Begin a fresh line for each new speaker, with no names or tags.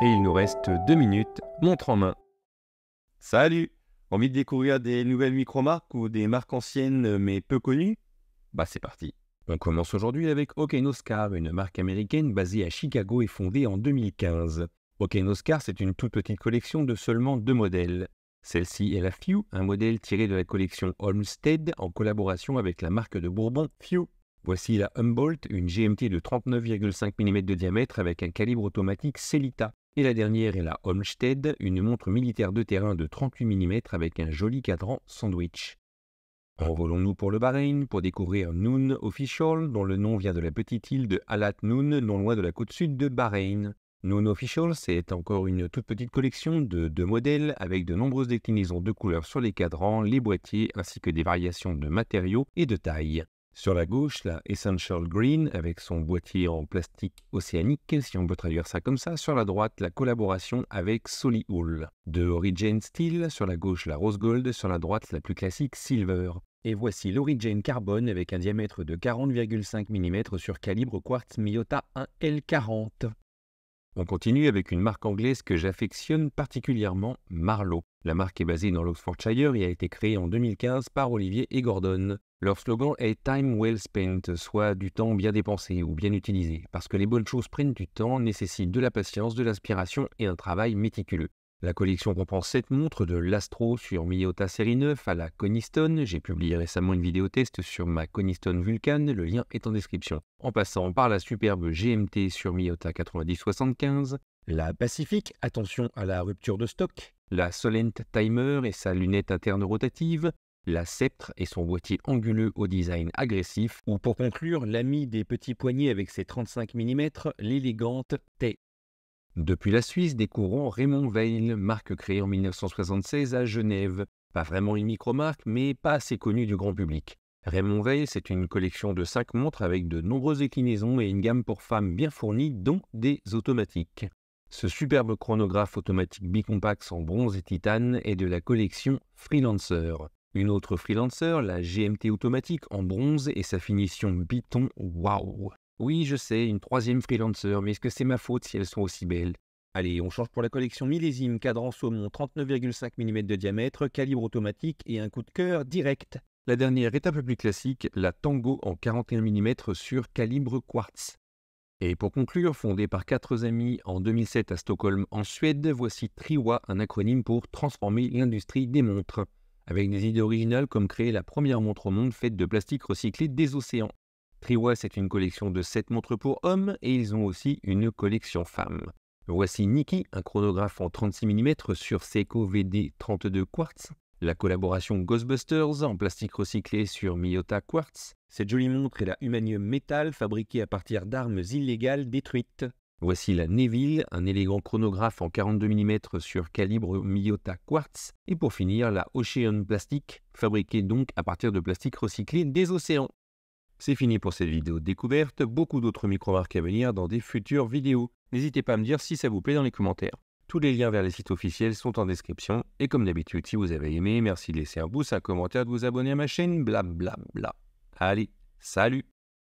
Et il nous reste deux minutes, montre en main. Salut Envie de découvrir des nouvelles micro-marques ou des marques anciennes mais peu connues Bah c'est parti On commence aujourd'hui avec Oscar, une marque américaine basée à Chicago et fondée en 2015. Oscar, c'est une toute petite collection de seulement deux modèles. Celle-ci est la Few, un modèle tiré de la collection Olmsted en collaboration avec la marque de Bourbon Few. Voici la Humboldt, une GMT de 39,5 mm de diamètre avec un calibre automatique Celita. Et la dernière est la Holmsted, une montre militaire de terrain de 38 mm avec un joli cadran sandwich. Envolons-nous pour le Bahreïn pour découvrir Noon Official, dont le nom vient de la petite île de Alat Noon, non loin de la côte sud de Bahreïn. Noon Official, c'est encore une toute petite collection de deux modèles avec de nombreuses déclinaisons de couleurs sur les cadrans, les boîtiers ainsi que des variations de matériaux et de taille. Sur la gauche, la Essential Green avec son boîtier en plastique océanique, si on peut traduire ça comme ça. Sur la droite, la collaboration avec Solihull. De Origin Steel, sur la gauche, la Rose Gold, sur la droite, la plus classique Silver. Et voici l'Origin Carbone avec un diamètre de 40,5 mm sur calibre quartz Miyota 1L40. On continue avec une marque anglaise que j'affectionne particulièrement, Marlowe. La marque est basée dans l'Oxfordshire et a été créée en 2015 par Olivier et Gordon. Leur slogan est Time Well Spent, soit du temps bien dépensé ou bien utilisé, parce que les bonnes choses prennent du temps, nécessitent de la patience, de l'inspiration et un travail méticuleux. La collection comprend 7 montres de l'Astro sur Miyota série 9 à la Coniston. J'ai publié récemment une vidéo test sur ma Coniston Vulcan, le lien est en description. En passant par la superbe GMT sur Miyota 9075, la Pacific, attention à la rupture de stock, la Solent Timer et sa lunette interne rotative, la sceptre et son boîtier anguleux au design agressif, ou pour conclure, l'ami des petits poignets avec ses 35 mm, l'élégante T. Depuis la Suisse, découvrons Raymond Weil, marque créée en 1976 à Genève. Pas vraiment une micro-marque, mais pas assez connue du grand public. Raymond Weil, c'est une collection de 5 montres avec de nombreuses déclinaisons et une gamme pour femmes bien fournie, dont des automatiques. Ce superbe chronographe automatique bicompax en bronze et titane est de la collection Freelancer. Une autre freelancer, la GMT automatique en bronze et sa finition biton, waouh Oui, je sais, une troisième freelancer, mais est-ce que c'est ma faute si elles sont aussi belles Allez, on change pour la collection millésime, cadran saumon 39,5 mm de diamètre, calibre automatique et un coup de cœur direct. La dernière est un peu plus classique, la Tango en 41 mm sur calibre quartz. Et pour conclure, fondée par quatre amis en 2007 à Stockholm en Suède, voici TRIWA, un acronyme pour Transformer l'industrie des montres avec des idées originales comme créer la première montre au monde faite de plastique recyclé des océans. Triwa est une collection de 7 montres pour hommes et ils ont aussi une collection femmes. Voici Nikki, un chronographe en 36 mm sur Seiko VD 32 quartz, la collaboration Ghostbusters en plastique recyclé sur Miyota quartz. Cette jolie montre est la Humanium Metal fabriquée à partir d'armes illégales détruites. Voici la Neville, un élégant chronographe en 42 mm sur calibre Miyota Quartz. Et pour finir, la Ocean Plastic, fabriquée donc à partir de plastique recyclé des océans. C'est fini pour cette vidéo découverte, beaucoup d'autres micro-marques à venir dans des futures vidéos. N'hésitez pas à me dire si ça vous plaît dans les commentaires. Tous les liens vers les sites officiels sont en description. Et comme d'habitude, si vous avez aimé, merci de laisser un pouce, un commentaire, de vous abonner à ma chaîne, blablabla. Bla bla. Allez, salut